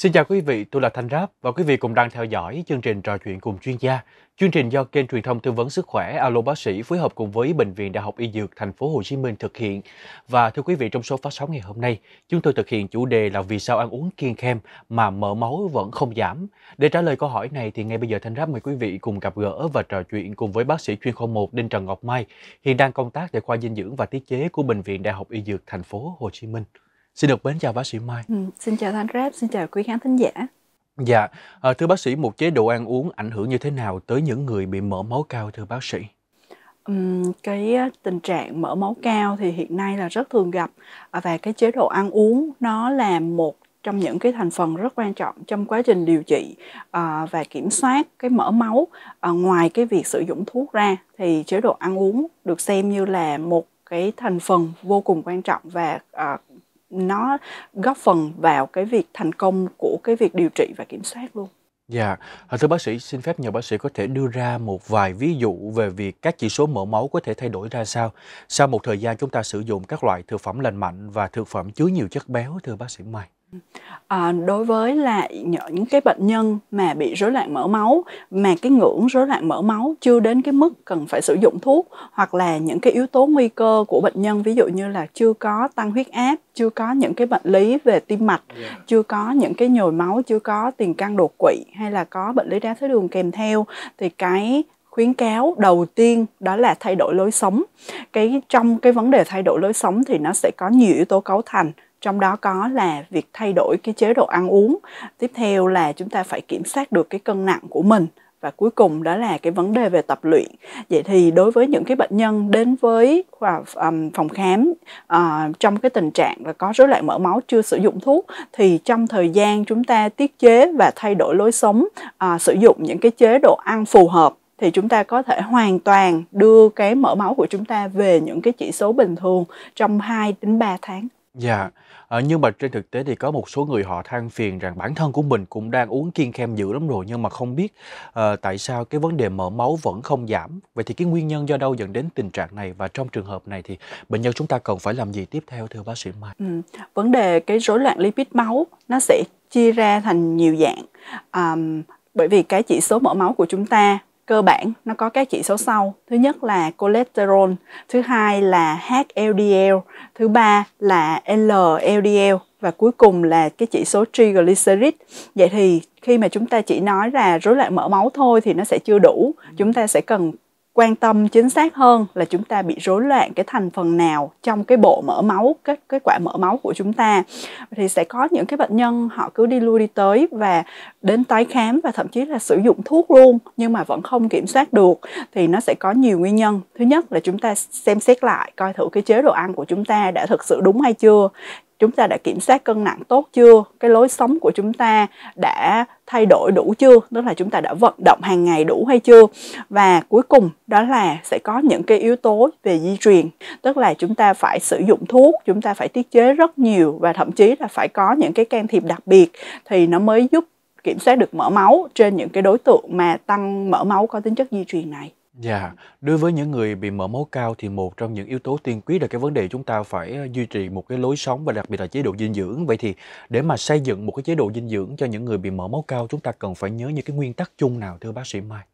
Xin chào quý vị, tôi là Thanh Ráp và quý vị cùng đang theo dõi chương trình trò chuyện cùng chuyên gia. Chương trình do kênh truyền thông tư vấn sức khỏe Alo bác sĩ phối hợp cùng với bệnh viện Đại học Y Dược thành phố Hồ Chí Minh thực hiện. Và thưa quý vị, trong số phát sóng ngày hôm nay, chúng tôi thực hiện chủ đề là vì sao ăn uống kiêng khem mà mỡ máu vẫn không giảm. Để trả lời câu hỏi này thì ngay bây giờ Thanh Ráp mời quý vị cùng gặp gỡ và trò chuyện cùng với bác sĩ chuyên khoa 1 Đinh Trần Ngọc Mai, hiện đang công tác tại khoa dinh dưỡng và tiết chế của bệnh viện Đại học Y Dược thành phố Hồ Chí Minh. Xin được mến chào bác sĩ Mai. Ừ, xin chào Thanh Ráp, xin chào quý khán thính giả. Dạ, à, thưa bác sĩ, một chế độ ăn uống ảnh hưởng như thế nào tới những người bị mỡ máu cao thưa bác sĩ? Um, cái ờ, tình trạng mỡ máu cao thì hiện nay là rất thường gặp ờ, và cái chế độ ăn uống nó là một trong những cái thành phần rất quan trọng trong quá trình điều trị à, và kiểm soát cái mỡ máu à, ngoài cái việc sử dụng thuốc ra thì chế độ ăn uống được xem như là một cái thành phần vô cùng quan trọng và à, nó góp phần vào cái việc thành công của cái việc điều trị và kiểm soát luôn. Dạ, à, thưa bác sĩ, xin phép nhờ bác sĩ có thể đưa ra một vài ví dụ về việc các chỉ số mỡ máu có thể thay đổi ra sao sau một thời gian chúng ta sử dụng các loại thực phẩm lành mạnh và thực phẩm chứa nhiều chất béo thưa bác sĩ Mai. À, đối với lại những cái bệnh nhân mà bị rối loạn mỡ máu mà cái ngưỡng rối loạn mỡ máu chưa đến cái mức cần phải sử dụng thuốc hoặc là những cái yếu tố nguy cơ của bệnh nhân ví dụ như là chưa có tăng huyết áp chưa có những cái bệnh lý về tim mạch yeah. Dạ. chưa có những cái nhồi máu chưa có tiền căn đột quỵ hay là có bệnh lý đái tháo đường kèm theo thì cái khuyến cáo đầu tiên đó là thay đổi lối sống cái trong cái vấn đề thay đổi lối sống thì nó sẽ có nhiều yếu tố cấu thành trong đó có là việc thay đổi cái chế độ ăn uống tiếp theo là chúng ta phải kiểm soát được cái cân nặng của mình và cuối cùng đó là cái vấn đề về tập luyện vậy thì đối với những cái bệnh nhân đến với phòng khám uh, trong cái tình trạng là có rối loạn mỡ máu chưa sử dụng thuốc thì trong thời gian chúng ta tiết chế và thay đổi lối sống uh, sử dụng những cái chế độ ăn phù hợp thì chúng ta có thể hoàn toàn đưa cái mỡ máu của chúng ta về những cái chỉ số bình thường trong 2 đến 3 tháng. Dạ. Yeah Ờ, nhưng mà trên thực tế thì có một số người họ than phiền rằng bản thân của mình cũng đang uống kiêng khem dữ lắm rồi nhưng mà không biết à, tại sao cái vấn đề mỡ máu vẫn không giảm vậy thì cái nguyên nhân do đâu dẫn đến tình trạng này và trong trường hợp này thì bệnh nhân chúng ta cần phải làm gì tiếp theo thưa bác sĩ Mai? Ừ, vấn đề cái rối loạn lipid máu nó sẽ chia ra thành nhiều dạng um, bởi vì cái chỉ số mỡ máu của chúng ta cơ bản nó có các chỉ số sau thứ nhất là cholesterol thứ hai là HDL thứ ba là LDL và cuối cùng là cái chỉ số triglycerid vậy thì khi mà chúng ta chỉ nói là rối loạn mỡ máu thôi thì nó sẽ chưa đủ chúng ta sẽ cần quan tâm chính xác hơn là chúng ta bị rối loạn cái thành phần nào trong cái bộ mỡ máu cái cái quả mỡ máu của chúng ta thì sẽ có những cái bệnh nhân họ cứ đi lui đi tới và đến tái khám và thậm chí là sử dụng thuốc luôn nhưng mà vẫn không kiểm soát được thì nó sẽ có nhiều nguyên nhân thứ nhất là chúng ta xem xét lại coi thử cái chế độ ăn của chúng ta đã thực sự đúng hay chưa chúng ta đã kiểm soát cân nặng tốt chưa cái lối sống của chúng ta đã thay đổi đủ chưa tức là chúng ta đã vận động hàng ngày đủ hay chưa và cuối cùng đó là sẽ có những cái yếu tố về di truyền tức là chúng ta phải sử dụng thuốc chúng ta phải tiết chế rất nhiều và thậm chí là phải có những cái can thiệp đặc biệt thì nó mới giúp kiểm soát được mỡ máu trên những cái đối tượng mà tăng mỡ máu có tính chất di truyền này Dạ, đối với những người bị mỡ máu cao thì một trong những yếu tố tiên quyết là cái vấn đề chúng ta phải ờ, duy trì một cái lối sống và đặc biệt là chế độ dinh dưỡng. Vậy thì để mà xây dựng một cái chế độ dinh dưỡng cho những người bị mỡ máu cao chúng ta cần phải nhớ những cái nguyên tắc chung nào thưa bác sĩ Mai?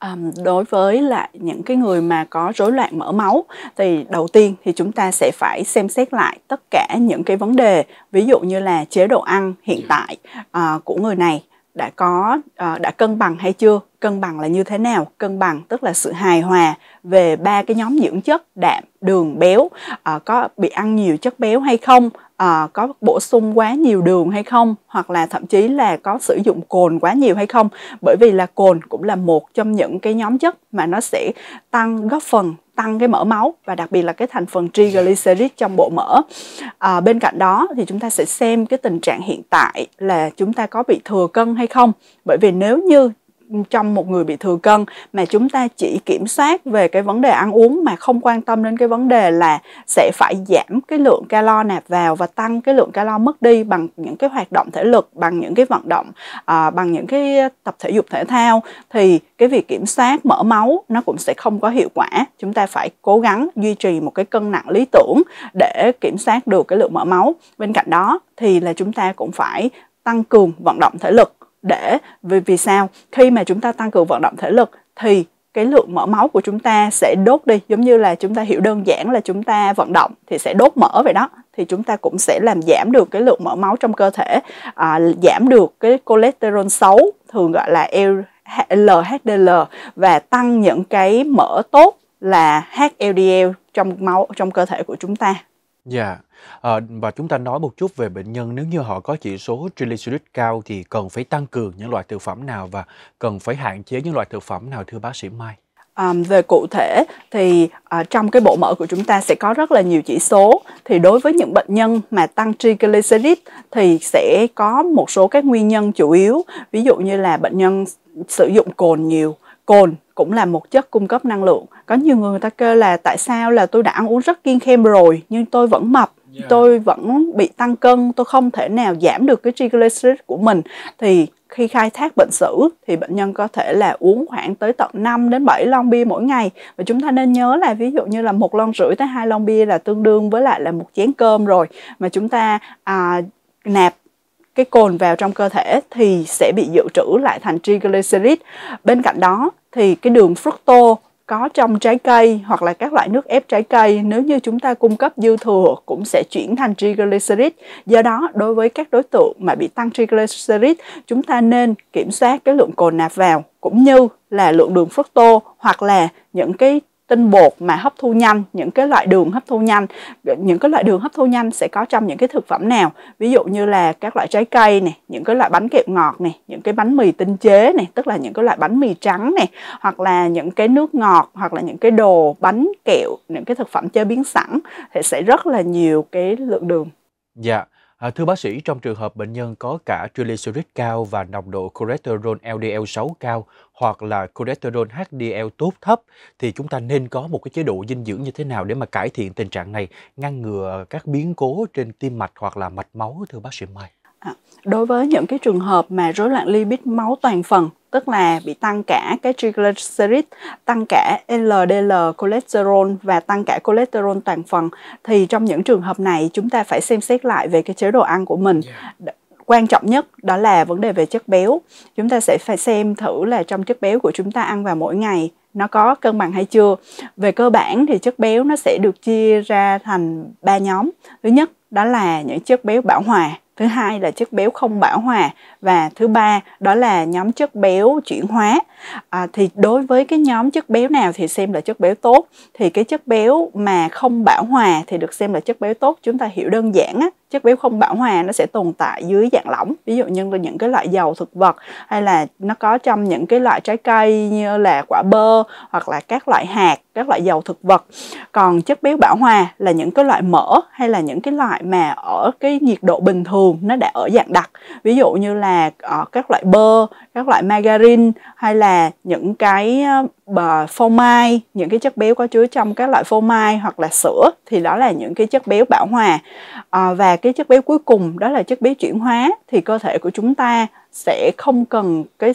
um, đối với lại những cái người mà có rối loạn mỡ máu thì đầu tiên thì chúng ta sẽ phải xem xét lại tất cả những cái vấn đề ví dụ như là chế độ ăn hiện dạ. tại à, của người này đã có uh, đã cân bằng hay chưa cân bằng là như thế nào cân bằng tức là sự hài hòa về ba cái nhóm dưỡng chất đạm đường béo uh, có bị ăn nhiều chất béo hay không uh, có bổ sung quá nhiều đường hay không hoặc là thậm chí là có sử dụng cồn quá nhiều hay không bởi vì là cồn cũng là một trong những cái nhóm chất mà nó sẽ tăng góp phần tăng cái mỡ máu và đặc biệt là cái thành phần triglycerid trong bộ mỡ. À, bên cạnh đó thì chúng ta sẽ xem cái tình trạng hiện tại là chúng ta có bị thừa cân hay không. Bởi vì nếu như trong một người bị thừa cân mà chúng ta chỉ kiểm soát về cái vấn đề ăn uống mà không quan tâm đến cái vấn đề là sẽ phải giảm cái lượng calo nạp vào và tăng cái lượng calo mất đi bằng những cái hoạt động thể lực bằng những cái vận động à, bằng những cái tập thể dục thể thao thì cái việc kiểm soát mỡ máu nó cũng sẽ không có hiệu quả chúng ta phải cố gắng duy trì một cái cân nặng lý tưởng để kiểm soát được cái lượng mỡ máu bên cạnh đó thì là chúng ta cũng phải tăng cường vận động thể lực để vì vì sao khi mà chúng ta tăng cường vận động thể lực thì cái lượng mỡ máu của chúng ta sẽ đốt đi giống như là chúng ta hiểu đơn giản là chúng ta vận động thì sẽ đốt mỡ vậy đó thì chúng ta cũng sẽ làm giảm được cái lượng mỡ máu trong cơ thể à, giảm được cái cholesterol xấu thường gọi là LHDL và tăng những cái mỡ tốt là HDL trong máu trong cơ thể của chúng ta Dạ, ờ, và chúng ta nói một chút về bệnh nhân nếu như họ có chỉ số triglycerid cao thì cần phải tăng cường những loại thực phẩm nào và cần phải hạn chế những loại thực phẩm nào thưa bác sĩ Mai? um, về cụ thể thì uh, trong cái bộ mỡ của chúng ta sẽ có rất là nhiều chỉ số thì đối với những bệnh nhân mà tăng triglycerid thì sẽ có một số các nguyên nhân chủ yếu ví dụ như là bệnh nhân sử dụng cồn nhiều cồn cũng là một chất cung cấp năng lượng có nhiều người người ta kêu là tại sao là tôi đã ăn uống rất kiêng khem rồi nhưng tôi vẫn mập yeah. tôi vẫn bị tăng cân tôi không thể nào giảm được cái triglycerides của mình thì khi khai thác bệnh sử thì bệnh nhân có thể là uống khoảng tới tận 5 đến 7 lon bia mỗi ngày và chúng ta nên nhớ là ví dụ như là một lon rưỡi tới hai lon bia là tương đương với lại là một chén cơm rồi mà chúng ta à, nạp cái cồn vào trong cơ thể thì sẽ bị dự trữ lại thành triglycerides. Bên cạnh đó thì cái đường fructo có trong trái cây hoặc là các loại nước ép trái cây nếu như chúng ta cung cấp dư thừa cũng sẽ chuyển thành triglycerid. Do đó, đối với các đối tượng mà bị tăng triglycerid, chúng ta nên kiểm soát cái lượng cồn nạp vào cũng như là lượng đường fructose hoặc là những cái tinh bột mà hấp thu nhanh những cái loại đường hấp thu nhanh những cái loại đường hấp thu nhanh sẽ có trong những cái thực phẩm nào ví dụ như là các loại trái cây này những cái loại bánh kẹo ngọt này những cái bánh mì tinh chế này tức là những cái loại bánh mì trắng này hoặc là những cái nước ngọt hoặc là những cái đồ bánh kẹo những cái thực phẩm chế biến sẵn thì sẽ rất là nhiều cái lượng đường dạ yeah À, thưa bác sĩ, trong trường hợp bệnh nhân có cả triglycerid cao và nồng độ cholesterol ldl xấu cao hoặc là cholesterol HDL tốt thấp thì chúng ta nên có một cái chế độ dinh dưỡng như thế nào để mà cải thiện tình trạng này, ngăn ngừa các biến cố trên tim mạch hoặc là mạch máu thưa bác sĩ Mai? đối với những cái trường hợp mà rối loạn lipid máu toàn phần tức là bị tăng cả cái triglycerid, tăng cả LDL cholesterol và tăng cả cholesterol toàn phần thì trong những trường hợp này chúng ta phải xem xét lại về cái chế độ ăn của mình. Yeah quan trọng nhất đó là vấn đề về chất béo chúng ta sẽ phải xem thử là trong chất béo của chúng ta ăn vào mỗi ngày nó có cân bằng hay chưa về cơ bản thì chất béo nó sẽ được chia ra thành ba nhóm thứ nhất đó là những chất béo bão hòa thứ hai là chất béo không bão hòa và thứ ba đó là nhóm chất béo chuyển hóa à, thì đối với cái nhóm chất béo nào thì xem là chất béo tốt thì cái chất béo mà không bão hòa thì được xem là chất béo tốt chúng ta hiểu đơn giản á chất béo không bão hòa nó sẽ tồn tại dưới dạng lỏng ví dụ như là những cái loại dầu thực vật hay là nó có trong những cái loại trái cây như là quả bơ hoặc là các loại hạt các loại dầu thực vật còn chất béo bão hòa là những cái loại mỡ hay là những cái loại mà ở cái nhiệt độ bình thường nó đã ở dạng đặc ví dụ như là uh, các loại bơ các loại margarin hay là những cái uh, phô mai những cái chất béo có chứa trong các loại phô mai hoặc là sữa thì đó là những cái chất béo bão hòa uh, và cái chất béo cuối cùng đó là chất béo chuyển hóa thì cơ thể của chúng ta sẽ không cần cái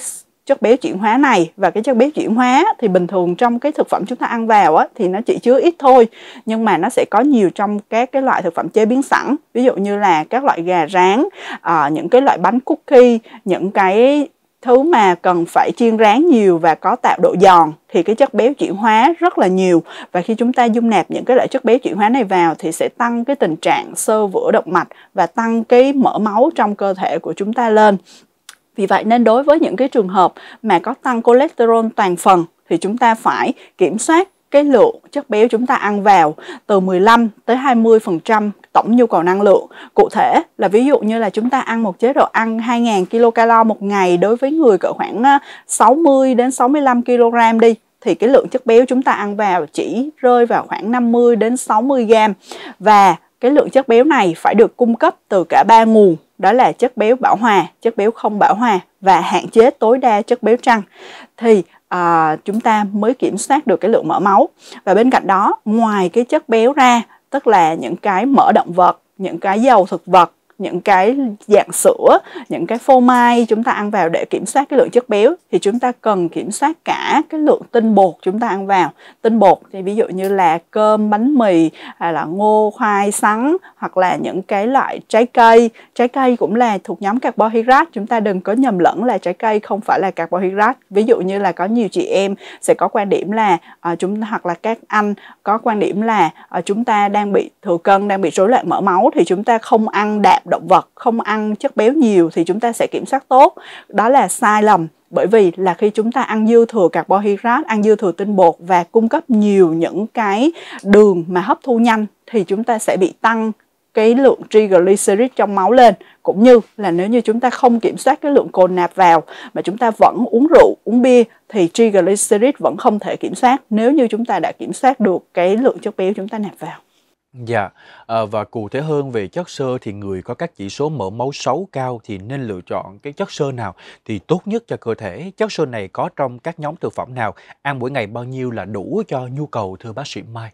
chất béo chuyển hóa này và cái chất béo chuyển hóa thì bình thường trong cái thực phẩm chúng ta ăn vào á, thì nó chỉ chứa ít thôi nhưng mà nó sẽ có nhiều trong các cái loại thực phẩm chế biến sẵn ví dụ như là các loại gà rán à, những cái loại bánh cookie những cái thứ mà cần phải chiên rán nhiều và có tạo độ giòn thì cái chất béo chuyển hóa rất là nhiều và khi chúng ta dung nạp những cái loại chất béo chuyển hóa này vào thì sẽ tăng cái tình trạng sơ vữa động mạch và tăng cái mỡ máu trong cơ thể của chúng ta lên vì vậy nên đối với những cái trường hợp mà có tăng cholesterol toàn phần thì chúng ta phải kiểm soát cái lượng chất béo chúng ta ăn vào từ 15 tới 20% tổng nhu cầu năng lượng. Cụ thể là ví dụ như là chúng ta ăn một chế độ ăn 2.000 kcal một ngày đối với người cỡ khoảng 60 à, đến 65 kg đi thì cái lượng chất béo chúng ta ăn vào chỉ rơi vào khoảng 50 đến 60 gram và cái lượng chất béo này phải được cung cấp từ cả ba nguồn đó là chất béo bão hòa, chất béo không bão hòa và hạn chế tối đa chất béo trăng thì à, chúng ta mới kiểm soát được cái lượng mỡ máu và bên cạnh đó ngoài cái chất béo ra tức là những cái mỡ động vật, những cái dầu thực vật những cái dạng sữa những cái phô mai chúng ta ăn vào để kiểm soát cái lượng chất béo thì chúng ta cần kiểm soát cả cái lượng tinh bột chúng ta ăn vào tinh bột thì ví dụ như là cơm bánh mì hay là ngô khoai sắn hoặc là những cái loại trái cây trái cây cũng là thuộc nhóm carbohydrate chúng ta đừng có nhầm lẫn là trái cây không phải là carbohydrate ví dụ như là có nhiều chị em sẽ có quan điểm là uh, chúng hoặc là các anh có quan điểm là uh, chúng ta đang bị thừa cân đang bị rối loạn mỡ máu thì chúng ta không ăn đạm động vật không ăn chất béo nhiều thì chúng ta sẽ kiểm soát tốt đó là sai lầm bởi vì là khi chúng ta ăn dư thừa carbohydrate, ăn dư thừa tinh bột và cung cấp nhiều những cái đường mà hấp thu nhanh thì chúng ta sẽ bị tăng cái lượng triglycerid trong máu lên cũng như là nếu như chúng ta không kiểm soát cái lượng cồn nạp vào mà chúng ta vẫn uống rượu, uống bia thì triglycerid vẫn không thể kiểm soát nếu như chúng ta đã kiểm soát được cái lượng chất béo chúng ta nạp vào. Dạ, à, và cụ thể hơn về chất xơ thì người có các chỉ số mỡ máu xấu cao thì nên lựa chọn cái chất xơ nào thì tốt nhất cho cơ thể. Chất xơ này có trong các nhóm thực phẩm nào, ăn mỗi ngày bao nhiêu là đủ cho nhu cầu thưa bác sĩ Mai?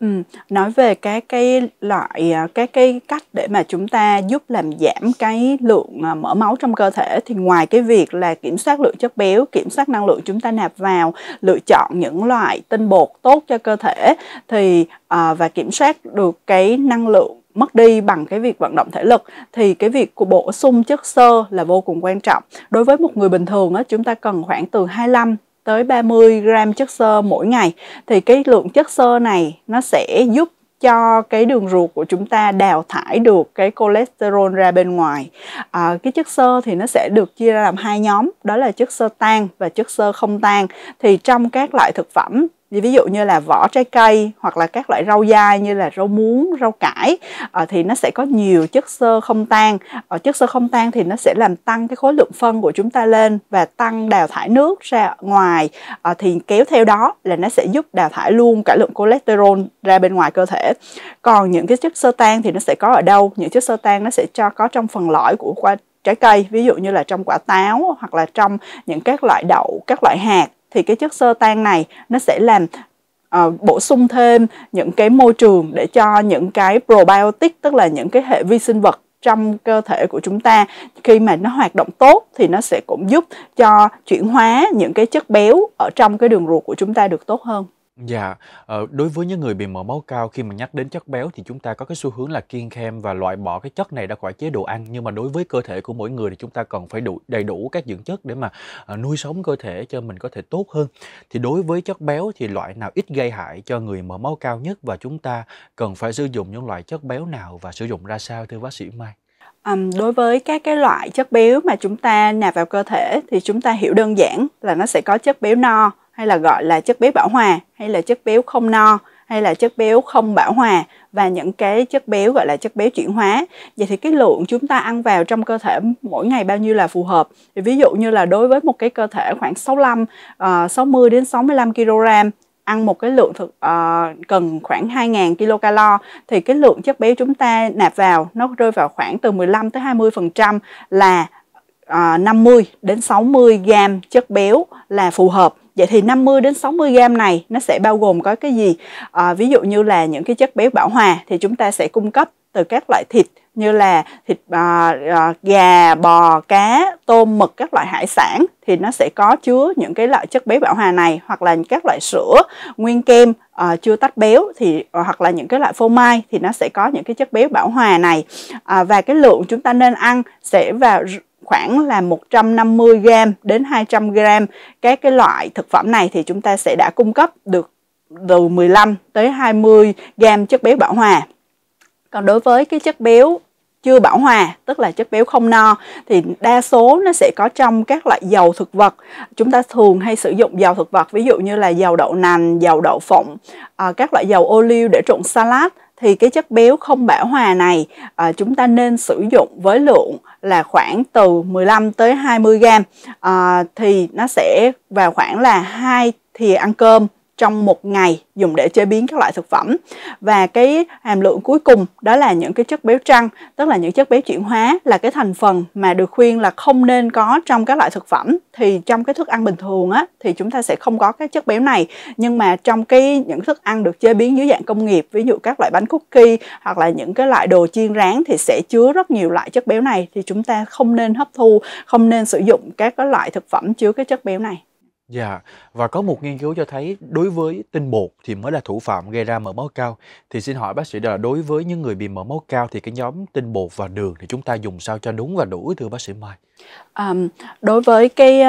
Ừm, nói về các cái loại, à, các cái cách để mà chúng ta giúp làm giảm cái lượng, à, mỡ máu trong cơ thể thì ngoài cái việc là kiểm soát lượng chất béo, kiểm soát năng lượng chúng ta nạp vào, lựa chọn những loại tinh bột tốt cho cơ thể thì, à, và kiểm soát được cái năng lượng mất đi bằng cái việc vận động thể lực thì cái việc của bổ sung chất xơ là vô cùng quan trọng. Đối với một người bình thường á, chúng ta cần khoảng từ 25 tới 30 gram chất xơ mỗi ngày thì cái lượng chất xơ này nó sẽ giúp cho cái đường ruột của chúng ta đào thải được cái cholesterol ra bên ngoài à, cái chất xơ thì nó sẽ được chia ra làm hai nhóm đó là chất xơ tan và chất xơ không tan thì trong các loại thực phẩm ví dụ như là vỏ trái cây hoặc là các loại rau dai như là rau muống rau cải ờ, thì nó sẽ có nhiều chất xơ không tan ở ờ, chất xơ không tan thì nó sẽ làm tăng cái khối lượng phân của chúng ta lên và tăng đào thải nước ra ngoài ờ, thì kéo theo đó là nó sẽ giúp đào thải luôn cả lượng cholesterol ra bên ngoài cơ thể còn những cái chất xơ tan thì nó sẽ có ở đâu những chất xơ tan nó sẽ cho có trong phần lõi của quả trái cây ví dụ như là trong quả táo hoặc là trong những các loại đậu các loại hạt thì cái chất xơ tan này nó sẽ làm uh, bổ sung thêm những cái môi trường để cho những cái probiotic tức là những cái hệ vi sinh vật trong cơ thể của chúng ta khi mà nó hoạt động tốt thì nó sẽ cũng giúp cho chuyển hóa những cái chất béo ở trong cái đường ruột của chúng ta được tốt hơn Dạ, ờ, đối với những người bị mỡ máu cao khi mà nhắc đến chất béo thì chúng ta có cái xu hướng là kiêng khem và loại bỏ cái chất này ra khỏi chế độ ăn nhưng mà đối với cơ thể của mỗi người thì chúng ta cần phải đủ đầy đủ các dưỡng chất để mà ờ, nuôi sống cơ thể cho mình có thể tốt hơn. Thì đối với chất béo thì loại nào ít gây hại cho người mỡ máu cao nhất và chúng ta cần phải sử dụng những loại chất béo nào và sử dụng ra sao thưa bác sĩ Mai? Um, đối với các cái loại chất béo mà chúng ta nạp vào cơ thể thì chúng ta hiểu đơn giản là nó sẽ có chất béo no hay là gọi là chất béo bão hòa hay là chất béo không no hay là chất béo không bão hòa và những cái chất béo gọi là chất béo chuyển hóa vậy thì cái lượng chúng ta ăn vào trong cơ thể mỗi ngày bao nhiêu là phù hợp thì ví dụ như là đối với một cái cơ thể khoảng 65 uh, 60 đến 65 kg ăn một cái lượng thực uh, cần khoảng 2.000 kilocalo thì cái lượng chất béo chúng ta nạp vào nó rơi vào khoảng từ 15 tới 20% là uh, ờ, 50 đến 60 gram chất béo là phù hợp Vậy thì 50 đến 60 gram này nó sẽ bao gồm có cái gì? À, ví dụ như là những cái chất béo bão hòa thì chúng ta sẽ cung cấp từ các loại thịt như là thịt à, à, gà, bò, cá, tôm, mực các loại hải sản thì nó sẽ có chứa những cái loại chất béo bão hòa này hoặc là các loại sữa, nguyên kem à, chưa tách béo thì à, hoặc là những cái loại phô mai thì nó sẽ có những cái chất béo bão hòa này à, và cái lượng chúng ta nên ăn sẽ vào khoảng là 150 g đến 200 g các cái loại thực phẩm này thì chúng ta sẽ đã cung cấp được từ 15 tới 20 g chất béo bão hòa. Còn đối với cái chất béo chưa bão hòa tức là chất béo không no thì đa số nó sẽ có trong các loại dầu thực vật chúng ta thường hay sử dụng dầu thực vật ví dụ như là dầu đậu nành dầu đậu phộng à, các loại dầu ô liu để trộn salad thì cái chất béo không bão hòa này à, chúng ta nên sử dụng với lượng là khoảng từ 15 tới 20 gram à, thì nó sẽ vào khoảng là hai thìa ăn cơm trong một ngày dùng để chế biến các loại thực phẩm và cái hàm lượng cuối cùng đó là những cái chất béo trăng tức là những chất béo chuyển hóa là cái thành phần mà được khuyên là không nên có trong các loại thực phẩm thì trong cái thức ăn bình thường á thì chúng ta sẽ không có cái chất béo này nhưng mà trong cái những thức ăn được chế biến dưới dạng công nghiệp ví dụ các loại bánh cookie hoặc là những cái loại đồ chiên rán thì sẽ chứa rất nhiều loại chất béo này thì chúng ta không nên hấp thu không nên sử dụng các cái loại thực phẩm chứa cái chất béo này Dạ, và có một nghiên cứu cho thấy đối với tinh bột thì mới là thủ phạm gây ra mỡ máu cao. Thì xin hỏi bác sĩ là đối với những người bị mỡ máu cao thì cái nhóm tinh bột và đường thì chúng ta dùng sao cho đúng và đủ thưa bác sĩ Mai? À, đối với cái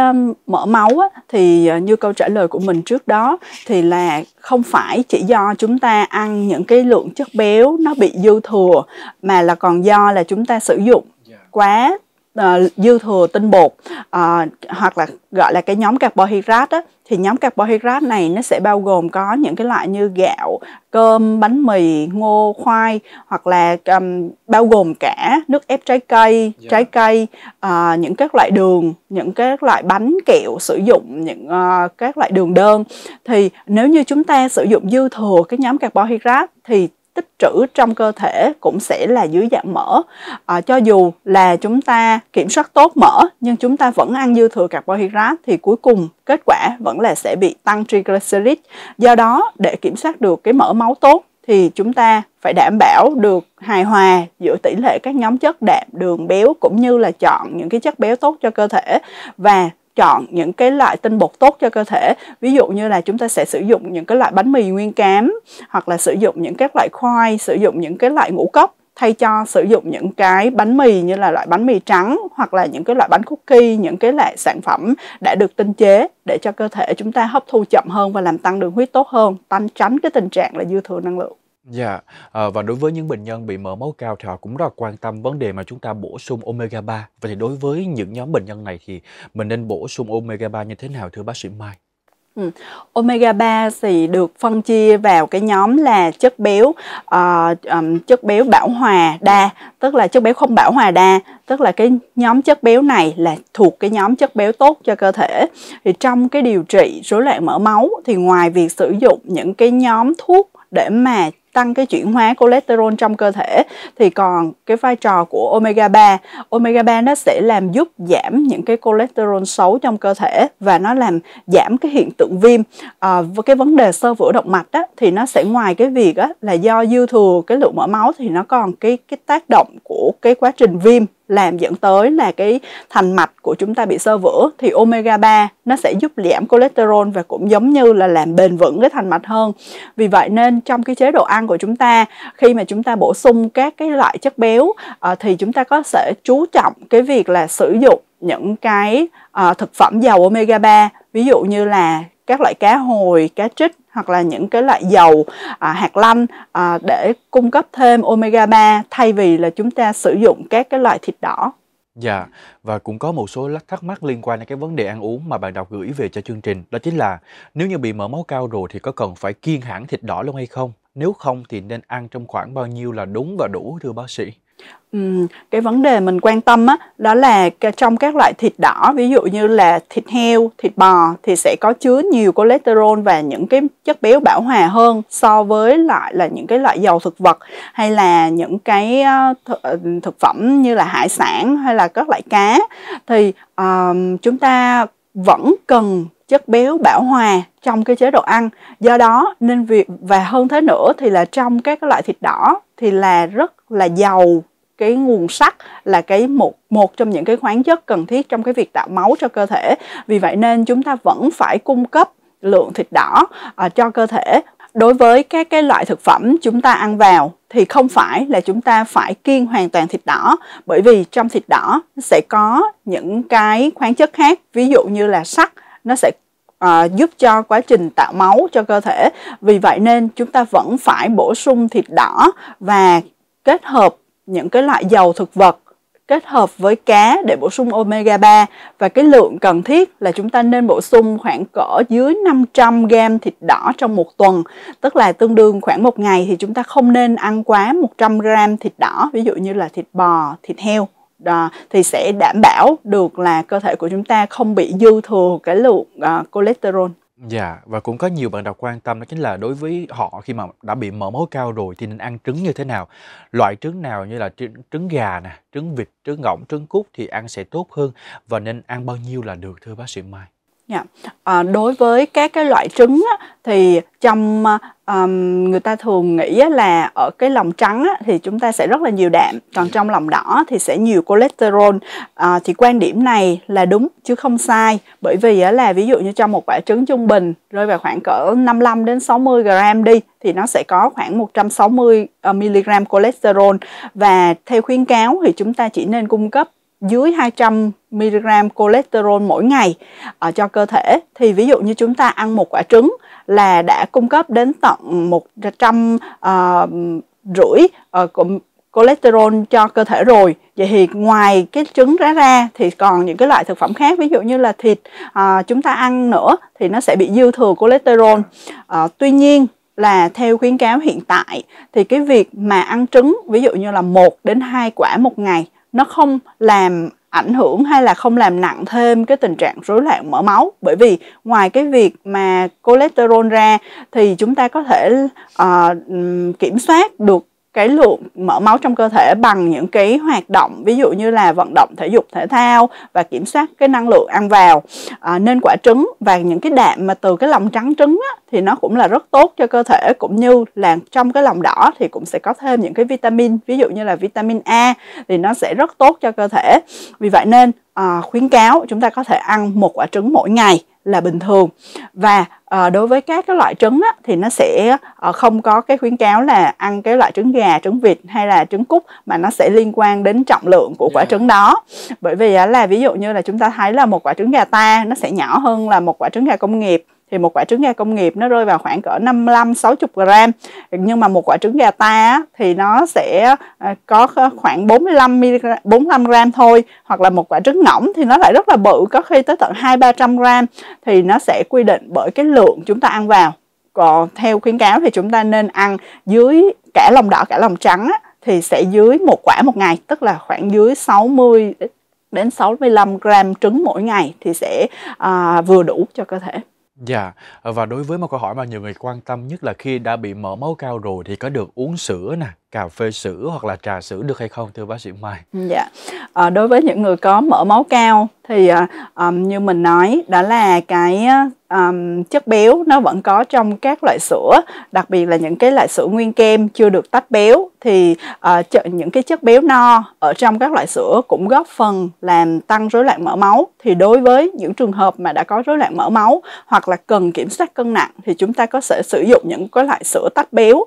mỡ máu á, thì ờ, như câu trả lời của mình trước đó thì là không phải chỉ do chúng ta ăn những cái lượng chất béo nó bị dư thừa mà là còn do là chúng ta sử dụng dạ. quá uh, dư thừa tinh bột uh, hoặc là gọi là cái nhóm carbohydrate á, thì nhóm carbohydrate này nó sẽ bao gồm có những cái loại như gạo, cơm, bánh mì, ngô, khoai hoặc là um, bao gồm cả nước ép trái cây, yeah. Dạ. trái cây, uh, những các loại đường, những các loại bánh kẹo sử dụng những uh, các loại đường đơn. Thì nếu như chúng ta sử dụng dư thừa cái nhóm carbohydrate thì tích trữ trong cơ thể cũng sẽ là dưới dạng mỡ à, cho dù là chúng ta kiểm soát tốt mỡ nhưng chúng ta vẫn ăn dư thừa carbohydrate thì cuối cùng kết quả vẫn là sẽ bị tăng triglycerid do đó để kiểm soát được cái mỡ máu tốt thì chúng ta phải đảm bảo được hài hòa giữa tỷ lệ các nhóm chất đạm, đường béo cũng như là chọn những cái chất béo tốt cho cơ thể và chọn những cái loại tinh bột tốt cho cơ thể ví dụ như là chúng ta sẽ sử dụng những cái loại bánh mì nguyên cám hoặc là sử dụng những các loại khoai sử dụng những cái loại ngũ cốc thay cho sử dụng những cái bánh mì như là loại bánh mì trắng hoặc là những cái loại bánh cookie, những cái loại sản phẩm đã được tinh chế để cho cơ thể chúng ta hấp thu chậm hơn và làm tăng đường huyết tốt hơn, tăng tránh cái tình trạng là dư thừa năng lượng. Dạ, à, và đối với những bệnh nhân bị mỡ máu cao thì họ cũng rất là quan tâm vấn đề mà chúng ta bổ sung omega 3. Vậy thì đối với những nhóm bệnh nhân này thì mình nên bổ sung omega 3 như thế nào thưa bác sĩ Mai? Ừ. Omega 3 thì được phân chia vào cái nhóm là chất béo uh, um, chất béo bão hòa đa tức là chất béo không bão hòa đa tức là cái nhóm chất béo này là thuộc cái nhóm chất béo tốt cho cơ thể thì trong cái điều trị rối loạn mỡ máu thì ngoài việc sử dụng những cái nhóm thuốc để mà tăng cái chuyển hóa cholesterol trong cơ thể thì còn cái vai trò của omega 3 omega 3 nó sẽ làm giúp giảm những cái cholesterol xấu trong cơ thể và nó làm giảm cái hiện tượng viêm à, ờ, và cái vấn đề sơ vữa động mạch á, thì nó sẽ ngoài cái việc á, là do dư thừa cái lượng mỡ máu thì nó còn cái cái tác động của cái quá trình viêm làm dẫn tới là cái thành mạch của chúng ta bị sơ vữa thì omega 3 nó sẽ giúp giảm cholesterol và cũng giống như là làm bền vững cái thành mạch hơn. Vì vậy nên trong cái chế độ ăn của chúng ta khi mà chúng ta bổ sung các cái loại chất béo à, thì chúng ta có sẽ chú trọng cái việc là sử dụng những cái à, thực phẩm giàu omega 3 ví dụ như là các loại cá hồi cá trích hoặc là những cái loại dầu à, hạt lanh à, để cung cấp thêm omega 3 thay vì là chúng ta sử dụng các cái loại thịt đỏ Dạ, và cũng có một số thắc mắc liên quan đến cái vấn đề ăn uống mà bạn đọc gửi về cho chương trình. Đó chính là nếu như bị mỡ máu cao rồi thì có cần phải kiêng hẳn thịt đỏ luôn hay không? Nếu không thì nên ăn trong khoảng bao nhiêu là đúng và đủ thưa bác sĩ? Ừm, cái vấn đề mình quan tâm á đó là trong các loại thịt đỏ ví dụ như là thịt heo, thịt bò thì sẽ có chứa nhiều cholesterol và những cái chất béo bão hòa hơn so với lại là những cái loại dầu thực vật hay là những cái ờ, ờ, thực phẩm như là hải sản hay là các loại cá thì um, chúng ta vẫn cần chất béo bão hòa trong cái chế độ ăn do đó nên việc và hơn thế nữa thì là trong các loại thịt đỏ thì là rất là giàu cái nguồn sắt là cái một một trong những cái khoáng chất cần thiết trong cái việc tạo máu cho cơ thể vì vậy nên chúng ta vẫn phải cung cấp lượng thịt đỏ à, cho cơ thể đối với các cái loại thực phẩm chúng ta ăn vào thì không phải là chúng ta phải kiêng hoàn toàn thịt đỏ bởi vì trong thịt đỏ sẽ có những cái khoáng chất khác ví dụ như là sắt nó sẽ à, giúp cho quá trình tạo máu cho cơ thể vì vậy nên chúng ta vẫn phải bổ sung thịt đỏ và kết hợp những cái loại dầu thực vật kết hợp với cá để bổ sung omega 3 và cái lượng cần thiết là chúng ta nên bổ sung khoảng cỡ dưới 500 gram thịt đỏ trong một tuần tức là tương đương khoảng một ngày thì chúng ta không nên ăn quá 100 gram thịt đỏ ví dụ như là thịt bò, thịt heo à, thì sẽ đảm bảo được là cơ thể của chúng ta không bị dư thừa cái lượng à, cholesterol. Dạ và cũng có nhiều bạn đọc quan tâm đó chính là đối với họ khi mà đã bị mỡ máu cao rồi thì nên ăn trứng như thế nào loại trứng nào như là trứng, trứng gà nè trứng vịt trứng ngỗng trứng cút thì ăn sẽ tốt hơn và nên ăn bao nhiêu là được thưa bác sĩ Mai Yeah. Dạ. À, ờ, đối với các cái loại trứng á, thì trong um, người ta thường nghĩ là ở cái lòng trắng á, thì chúng ta sẽ rất là nhiều đạm còn dạ. trong lòng đỏ thì sẽ nhiều cholesterol à, thì quan điểm này là đúng chứ không sai bởi vì á, là ví dụ như trong một quả trứng trung bình rơi vào khoảng cỡ 55 đến 60 gram đi thì nó sẽ có khoảng 160 mg cholesterol và theo khuyến cáo thì chúng ta chỉ nên cung cấp dưới 200 mg cholesterol mỗi ngày ở ờ, cho cơ thể thì ví dụ như chúng ta ăn một quả trứng là đã cung cấp đến tận 100 uh, ờ, rưỡi uh, cholesterol cho cơ thể rồi vậy thì ngoài cái trứng rá ra thì còn những cái loại thực phẩm khác ví dụ như là thịt à, chúng ta ăn nữa thì nó sẽ bị dư thừa cholesterol à, tuy nhiên là theo khuyến cáo hiện tại thì cái việc mà ăn trứng ví dụ như là một đến hai quả một ngày nó không làm ảnh hưởng hay là không làm nặng thêm cái tình trạng rối loạn mỡ máu bởi vì ngoài cái việc mà cholesterol ra thì chúng ta có thể uh, kiểm soát được cái lượng mỡ máu trong cơ thể bằng những cái hoạt động ví dụ như là vận động thể dục thể thao và kiểm soát cái năng lượng ăn vào à, nên quả trứng và những cái đạm mà từ cái lòng trắng trứng á, thì nó cũng là rất tốt cho cơ thể cũng như là trong cái lòng đỏ thì cũng sẽ có thêm những cái vitamin ví dụ như là vitamin A thì nó sẽ rất tốt cho cơ thể vì vậy nên à, khuyến cáo chúng ta có thể ăn một quả trứng mỗi ngày là bình thường và à, đối với các cái loại trứng á, thì nó sẽ à, không có cái khuyến cáo là ăn cái loại trứng gà trứng vịt hay là trứng cút mà nó sẽ liên quan đến trọng lượng của quả yeah. trứng đó bởi vì á, là ví dụ như là chúng ta thấy là một quả trứng gà ta nó sẽ nhỏ hơn là một quả trứng gà công nghiệp thì một quả trứng gà công nghiệp nó rơi vào khoảng cỡ 55 60 gram nhưng mà một quả trứng gà ta thì nó sẽ ờ, có khoảng 45 45 gram thôi hoặc là một quả trứng ngỗng thì nó lại rất là bự có khi tới tận 2 300 gram thì nó sẽ quy định bởi cái lượng chúng ta ăn vào còn theo khuyến cáo thì chúng ta nên ăn dưới cả lòng đỏ cả lòng trắng thì sẽ dưới một quả một ngày tức là khoảng dưới 60 đến 65 gram trứng mỗi ngày thì sẽ à, vừa đủ cho cơ thể Dạ, và đối với một câu hỏi mà nhiều người quan tâm nhất là khi đã bị mỡ máu cao rồi thì có được uống sữa nè, cà phê sữa hoặc là trà sữa được hay không thưa bác sĩ Mai? Ừ, dạ, à, đối với những người có mỡ máu cao thì um, như mình nói đã là cái um, chất béo nó vẫn có trong các loại sữa, đặc biệt là những cái loại sữa nguyên kem chưa được tách béo thì uh, những cái chất béo no ở trong các loại sữa cũng góp phần làm tăng rối loạn mỡ máu thì đối với những trường hợp mà đã có rối loạn mỡ máu hoặc là cần kiểm soát cân nặng thì chúng ta có thể sử dụng những cái loại sữa tách béo uh,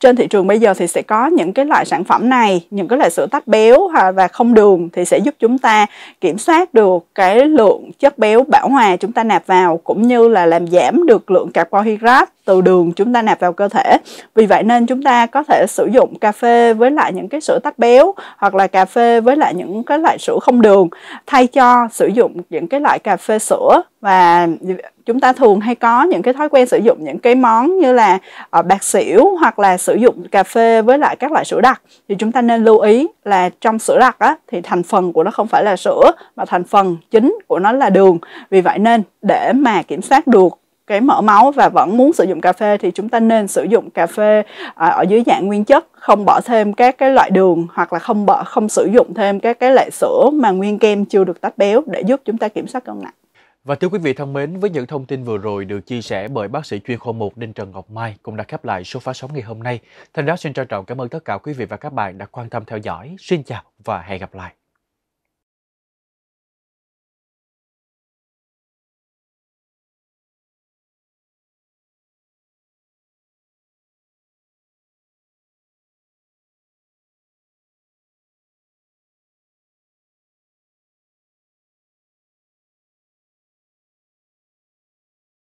trên thị trường bây giờ thì sẽ có những cái loại sản phẩm này những cái loại sữa tách béo và không đường thì sẽ giúp chúng ta kiểm soát được cái lượng chất béo bão hòa chúng ta nạp vào cũng như là làm giảm được lượng carbon hydrate từ đường chúng ta nạp vào cơ thể vì vậy nên chúng ta có thể sử dụng cà phê với lại những cái sữa tách béo hoặc là cà phê với lại những cái loại sữa không đường thay cho sử dụng những cái loại cà phê sữa và chúng ta thường hay có những cái thói quen sử dụng những cái món như là ờ, bạc xỉu hoặc là sử dụng cà phê với lại các loại sữa đặc thì chúng ta nên lưu ý là trong sữa đặc á, thì thành phần của nó không phải là sữa mà thành phần chính của nó là đường vì vậy nên để mà kiểm soát được cái mỡ máu và vẫn muốn sử dụng cà phê thì chúng ta nên sử dụng cà phê à, ở dưới dạng nguyên chất không bỏ thêm các cái loại đường hoặc là không bỏ không sử dụng thêm các cái loại sữa mà nguyên kem chưa được tách béo để giúp chúng ta kiểm soát cân nặng. Và thưa quý vị thân mến, với những thông tin vừa rồi được chia sẻ bởi bác sĩ chuyên khoa 1 Đinh Trần Ngọc Mai cũng đã khép lại số phát sóng ngày hôm nay. Thành đó xin trân trọng cảm ơn tất cả quý vị và các bạn đã quan tâm theo dõi. Xin chào và hẹn gặp lại.